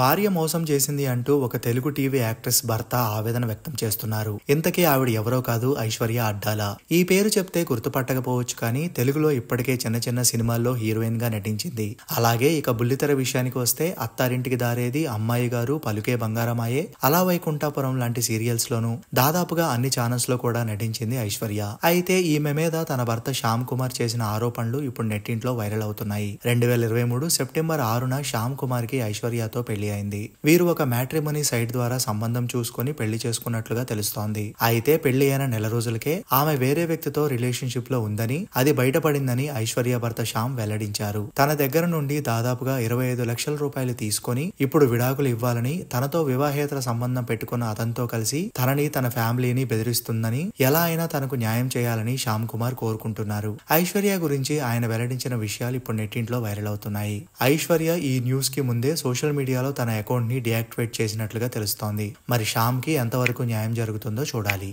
భార్య మోసం చేసింది అంటూ ఒక తెలుగు టీవీ యాక్ట్రెస్ భర్త ఆవేదన వ్యక్తం చేస్తున్నారు ఇంతకీ ఆవిడ ఎవరో కాదు ఐశ్వర్య అడ్డాలా ఈ పేరు చెప్తే గుర్తుపట్టకపోవచ్చు కానీ తెలుగులో ఇప్పటికే చిన్న చిన్న సినిమాల్లో హీరోయిన్ గా నటించింది అలాగే ఇక బుల్లితెర విషయానికి వస్తే అత్తారింటికి దారేది అమ్మాయి గారు పలుకే బంగారమాయే అలా వైకుంఠాపురం లాంటి సీరియల్స్ లోనూ దాదాపుగా అన్ని ఛానల్స్ లో కూడా నటించింది ఐశ్వర్య అయితే ఈమె మీద తన భర్త శ్యామ్ కుమార్ చేసిన ఆరోపణలు ఇప్పుడు నెట్టింట్లో వైరల్ అవుతున్నాయి రెండు వేల ఇరవై మూడు సెప్టెంబర్ ఆరున శ్యామ్ కుమార్ కి ఐశ్వర్యతో పెళ్లి అయింది వీరు ఒక మ్యాట్రిమోనీ సైట్ ద్వారా సంబంధం చూసుకుని పెళ్లి చేసుకున్నట్లుగా తెలుస్తోంది అయితే పెళ్లి అయిన నెల రోజులకే ఆమె వేరే వ్యక్తితో రిలేషన్షిప్ లో ఉందని అది బయటపడిందని ఐశ్వర్య భర్త శ్యామ్ వెల్లడించారు తన దగ్గర నుండి దాదాపుగా ఇరవై ఐదు లక్షల రూపాయలు తీసుకుని ఇప్పుడు విడాకులు ఇవ్వాలని తనతో వివాహేతర సంబంధం పెట్టుకున్న అతనితో కలిసి తనని తన ఫ్యామిలీని బెదిరిస్తుందని ఎలా అయినా తనకు న్యాయం చేయాలని శ్యామ్ కుమార్ కోరుకుంటున్నారు ఐశ్వర్య గురించి ఆయన వెల్లడించిన విషయాలు ఇప్పుడు నెట్టింట్లో వైరల్ అవుతున్నాయి ఐశ్వర్య ఈ న్యూస్ కి ముందే సోషల్ మీడియాలో తన తన ని డియాక్టివేట్ చేసినట్లుగా తెలుస్తోంది మరి కి ఎంతవరకు న్యాయం జరుగుతుందో చూడాలి